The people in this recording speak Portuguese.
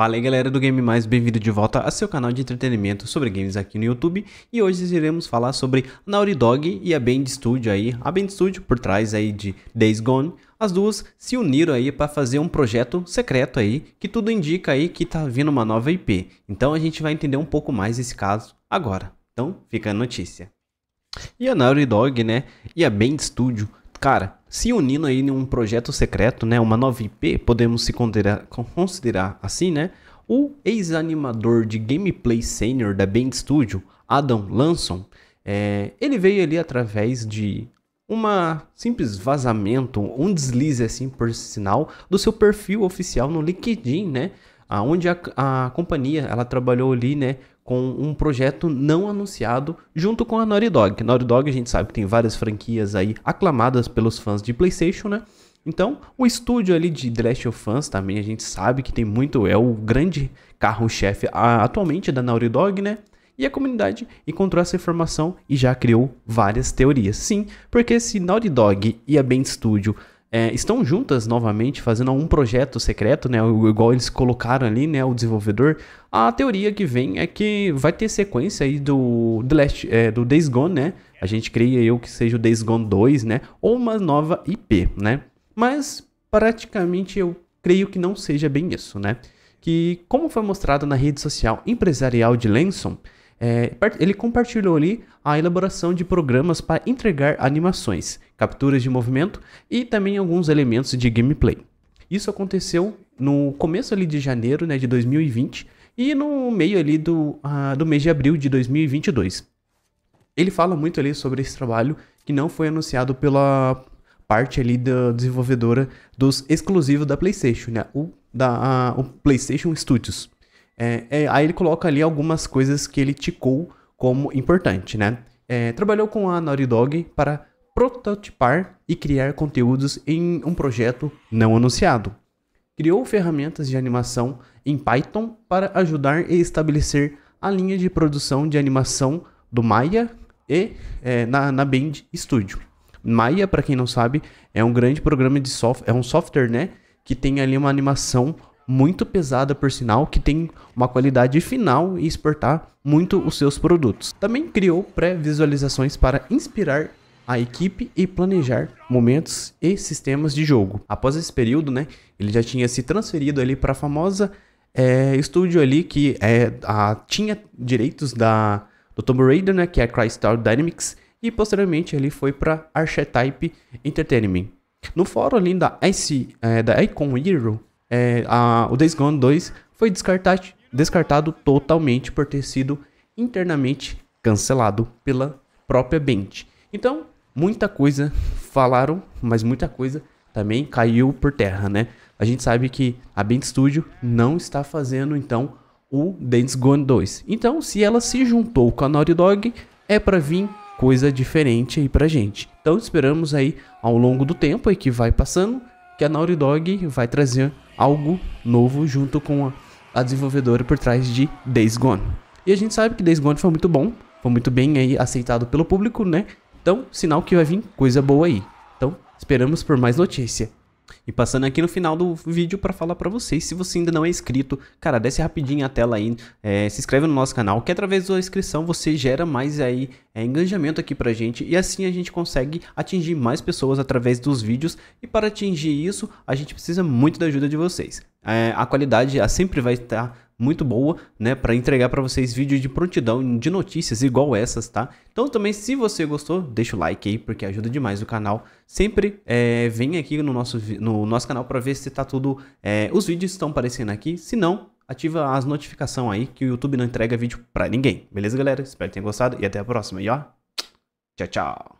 Fala aí galera do Game Mais, bem-vindo de volta a seu canal de entretenimento sobre games aqui no YouTube e hoje iremos falar sobre Naughty Dog e a Band Studio aí, a Band Studio por trás aí de Days Gone, as duas se uniram aí para fazer um projeto secreto aí, que tudo indica aí que tá vindo uma nova IP, então a gente vai entender um pouco mais esse caso agora, então fica a notícia. E a Naughty Dog né, e a Band Studio, cara, se unindo aí em um projeto secreto, né, uma 9P, podemos se considerar, considerar assim, né? O ex-animador de gameplay sênior da Band Studio, Adam Lanson, é, ele veio ali através de uma simples vazamento, um deslize assim por sinal, do seu perfil oficial no LinkedIn, né? aonde a, a companhia ela trabalhou ali, né, com um projeto não anunciado junto com a Naughty Dog. Naughty Dog a gente sabe que tem várias franquias aí aclamadas pelos fãs de PlayStation, né? Então, o estúdio ali de The Last of Us também a gente sabe que tem muito, é o grande carro-chefe atualmente da Naughty Dog, né? E a comunidade encontrou essa informação e já criou várias teorias. Sim, porque se Naughty Dog e a Band Studio é, estão juntas novamente, fazendo um projeto secreto, né? Igual eles colocaram ali, né? O desenvolvedor. A teoria que vem é que vai ter sequência aí do, do, Last, é, do Days Gone, né? A gente creia eu que seja o Days Gone 2, né? Ou uma nova IP, né? Mas praticamente eu creio que não seja bem isso, né? Que, como foi mostrado na rede social empresarial de Lenson, é, ele compartilhou ali a elaboração de programas para entregar animações, capturas de movimento e também alguns elementos de gameplay. Isso aconteceu no começo ali de janeiro né, de 2020 e no meio ali do, uh, do mês de abril de 2022. Ele fala muito ali sobre esse trabalho que não foi anunciado pela parte ali da desenvolvedora dos exclusivos da PlayStation, né? O, da, uh, o PlayStation Studios. É, é, aí ele coloca ali algumas coisas que ele ticou como importante, né? É, trabalhou com a Naughty Dog para prototipar e criar conteúdos em um projeto não anunciado. Criou ferramentas de animação em Python para ajudar e estabelecer a linha de produção de animação do Maya e é, na, na Band Studio. Maya, para quem não sabe, é um grande programa de software, é um software, né, que tem ali uma animação muito pesada, por sinal, que tem uma qualidade final e exportar muito os seus produtos. Também criou pré-visualizações para inspirar a equipe e planejar momentos e sistemas de jogo. Após esse período, né, ele já tinha se transferido ali para a famosa é, estúdio ali que é, a, tinha direitos da, do Tomb Raider, né, que é a Crystal Dynamics, e posteriormente ele foi para Archetype Entertainment. No fórum ali da, S, é, da Icon Hero, é, a, o Days Gone 2 foi descartado, descartado totalmente por ter sido internamente cancelado pela própria Band. Então, muita coisa falaram, mas muita coisa também caiu por terra, né? A gente sabe que a Band Studio não está fazendo então o Days Gone 2. Então, se ela se juntou com a Naughty Dog, é para vir coisa diferente aí pra gente. Então, esperamos aí ao longo do tempo aí que vai passando que a Naughty Dog vai trazer algo novo junto com a, a desenvolvedora por trás de Days Gone. E a gente sabe que Days Gone foi muito bom, foi muito bem aí aceitado pelo público, né? Então, sinal que vai vir coisa boa aí. Então, esperamos por mais notícias. E passando aqui no final do vídeo para falar para vocês, se você ainda não é inscrito, cara, desce rapidinho a tela aí, é, se inscreve no nosso canal, que através da inscrição você gera mais aí é, engajamento aqui pra gente e assim a gente consegue atingir mais pessoas através dos vídeos e para atingir isso a gente precisa muito da ajuda de vocês. É, a qualidade sempre vai estar tá muito boa, né, para entregar para vocês vídeos de prontidão de notícias igual essas, tá? Então também, se você gostou, deixa o like aí, porque ajuda demais o canal. Sempre é, vem aqui no nosso, no nosso canal para ver se tá tudo, é, os vídeos estão aparecendo aqui, se não, ativa as notificações aí, que o YouTube não entrega vídeo para ninguém. Beleza, galera? Espero que tenham gostado e até a próxima. E ó, tchau, tchau!